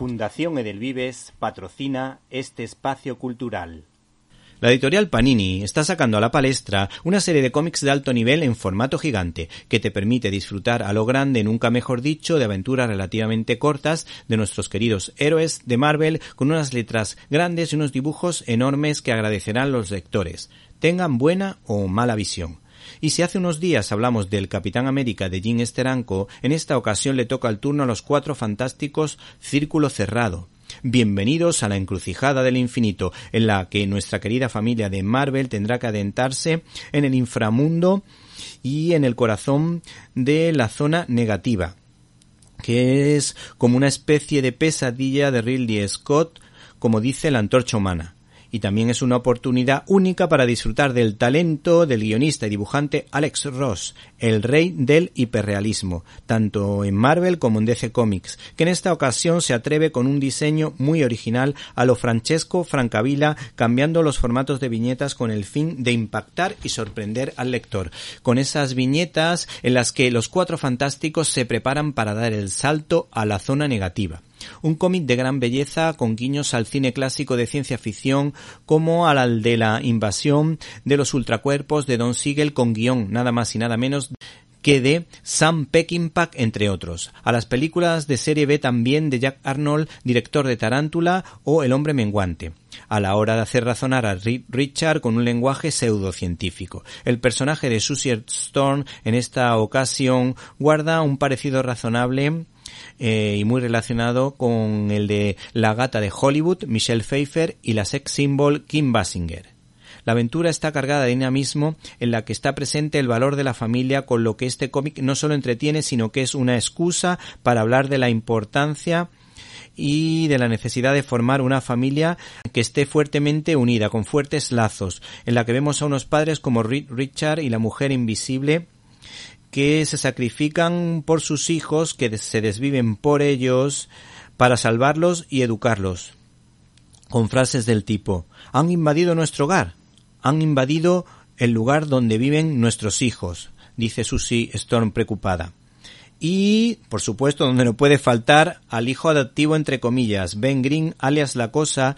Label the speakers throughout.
Speaker 1: Fundación Edelvives patrocina este espacio cultural. La editorial Panini está sacando a la palestra una serie de cómics de alto nivel en formato gigante, que te permite disfrutar a lo grande, nunca mejor dicho, de aventuras relativamente cortas de nuestros queridos héroes de Marvel, con unas letras grandes y unos dibujos enormes que agradecerán los lectores, tengan buena o mala visión. Y si hace unos días hablamos del Capitán América de Jim Steranko, en esta ocasión le toca el turno a los cuatro fantásticos Círculo Cerrado. Bienvenidos a la encrucijada del infinito, en la que nuestra querida familia de Marvel tendrá que adentrarse en el inframundo y en el corazón de la zona negativa, que es como una especie de pesadilla de Ridley Scott, como dice la antorcha humana y también es una oportunidad única para disfrutar del talento del guionista y dibujante Alex Ross, el rey del hiperrealismo, tanto en Marvel como en DC Comics, que en esta ocasión se atreve con un diseño muy original a lo Francesco Francavilla, cambiando los formatos de viñetas con el fin de impactar y sorprender al lector, con esas viñetas en las que los cuatro fantásticos se preparan para dar el salto a la zona negativa. Un cómic de gran belleza con guiños al cine clásico de ciencia ficción como al de la invasión de los ultracuerpos de Don Siegel con guión nada más y nada menos que de Sam Peckinpah, entre otros. A las películas de serie B también de Jack Arnold, director de Tarántula o El hombre menguante. A la hora de hacer razonar a Richard con un lenguaje pseudocientífico. El personaje de Susie Storm en esta ocasión guarda un parecido razonable eh, y muy relacionado con el de La gata de Hollywood, Michelle Pfeiffer y la sex symbol Kim Basinger. La aventura está cargada de dinamismo en la que está presente el valor de la familia con lo que este cómic no solo entretiene sino que es una excusa para hablar de la importancia y de la necesidad de formar una familia que esté fuertemente unida, con fuertes lazos, en la que vemos a unos padres como Richard y la mujer invisible que se sacrifican por sus hijos, que se desviven por ellos, para salvarlos y educarlos. Con frases del tipo Han invadido nuestro hogar, han invadido el lugar donde viven nuestros hijos, dice Susie Storm preocupada. Y, por supuesto, donde no puede faltar al hijo adoptivo entre comillas, Ben Green, alias La Cosa,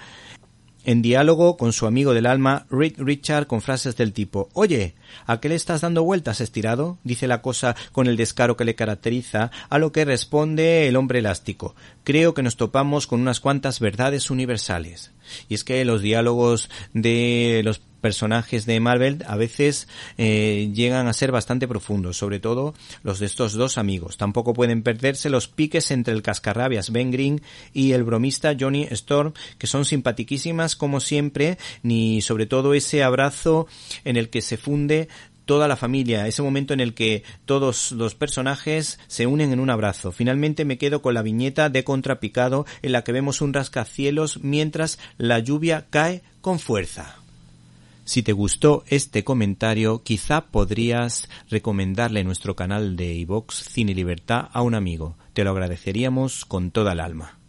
Speaker 1: en diálogo con su amigo del alma, Richard, con frases del tipo Oye, ¿a qué le estás dando vueltas estirado? dice la cosa con el descaro que le caracteriza, a lo que responde el hombre elástico. Creo que nos topamos con unas cuantas verdades universales. Y es que los diálogos de los personajes de Marvel a veces eh, llegan a ser bastante profundos, sobre todo los de estos dos amigos. Tampoco pueden perderse los piques entre el cascarrabias Ben Green y el bromista Johnny Storm, que son simpatiquísimas como siempre, ni sobre todo ese abrazo en el que se funde toda la familia, ese momento en el que todos los personajes se unen en un abrazo. Finalmente me quedo con la viñeta de contrapicado en la que vemos un rascacielos mientras la lluvia cae con fuerza. Si te gustó este comentario, quizá podrías recomendarle nuestro canal de iVox Cine Libertad a un amigo. Te lo agradeceríamos con toda el alma.